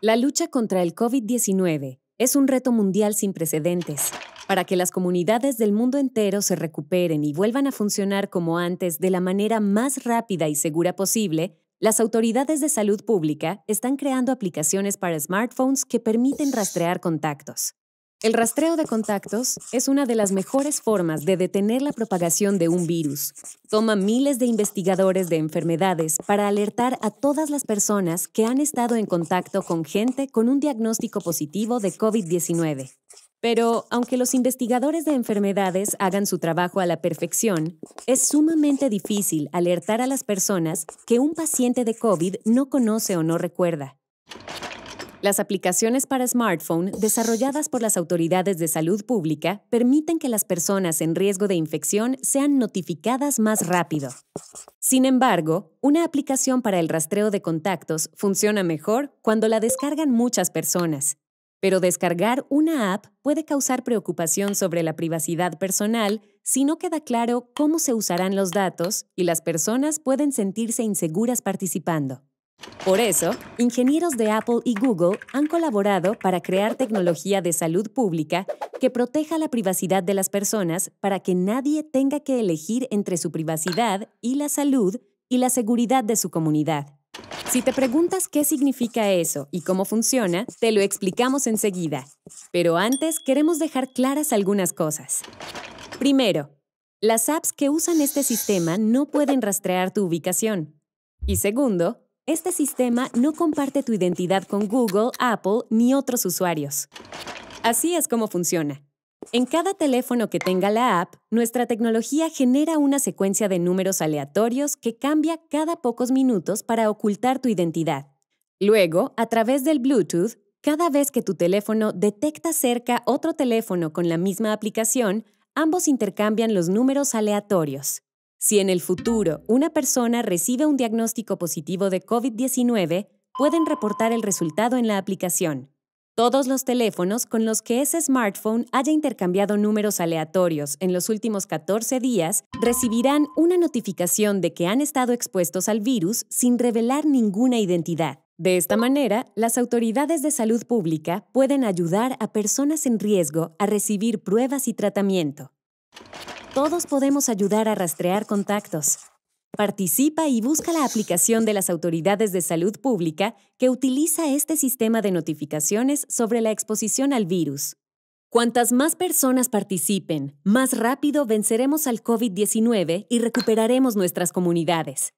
La lucha contra el COVID-19 es un reto mundial sin precedentes. Para que las comunidades del mundo entero se recuperen y vuelvan a funcionar como antes de la manera más rápida y segura posible, las autoridades de salud pública están creando aplicaciones para smartphones que permiten rastrear contactos. El rastreo de contactos es una de las mejores formas de detener la propagación de un virus. Toma miles de investigadores de enfermedades para alertar a todas las personas que han estado en contacto con gente con un diagnóstico positivo de COVID-19. Pero aunque los investigadores de enfermedades hagan su trabajo a la perfección, es sumamente difícil alertar a las personas que un paciente de COVID no conoce o no recuerda. Las aplicaciones para smartphone desarrolladas por las autoridades de salud pública permiten que las personas en riesgo de infección sean notificadas más rápido. Sin embargo, una aplicación para el rastreo de contactos funciona mejor cuando la descargan muchas personas. Pero descargar una app puede causar preocupación sobre la privacidad personal si no queda claro cómo se usarán los datos y las personas pueden sentirse inseguras participando. Por eso, ingenieros de Apple y Google han colaborado para crear tecnología de salud pública que proteja la privacidad de las personas para que nadie tenga que elegir entre su privacidad y la salud y la seguridad de su comunidad. Si te preguntas qué significa eso y cómo funciona, te lo explicamos enseguida. Pero antes queremos dejar claras algunas cosas. Primero, las apps que usan este sistema no pueden rastrear tu ubicación. Y segundo, este sistema no comparte tu identidad con Google, Apple ni otros usuarios. Así es como funciona. En cada teléfono que tenga la app, nuestra tecnología genera una secuencia de números aleatorios que cambia cada pocos minutos para ocultar tu identidad. Luego, a través del Bluetooth, cada vez que tu teléfono detecta cerca otro teléfono con la misma aplicación, ambos intercambian los números aleatorios. Si en el futuro una persona recibe un diagnóstico positivo de COVID-19, pueden reportar el resultado en la aplicación. Todos los teléfonos con los que ese smartphone haya intercambiado números aleatorios en los últimos 14 días recibirán una notificación de que han estado expuestos al virus sin revelar ninguna identidad. De esta manera, las autoridades de salud pública pueden ayudar a personas en riesgo a recibir pruebas y tratamiento. Todos podemos ayudar a rastrear contactos. Participa y busca la aplicación de las autoridades de salud pública que utiliza este sistema de notificaciones sobre la exposición al virus. Cuantas más personas participen, más rápido venceremos al COVID-19 y recuperaremos nuestras comunidades.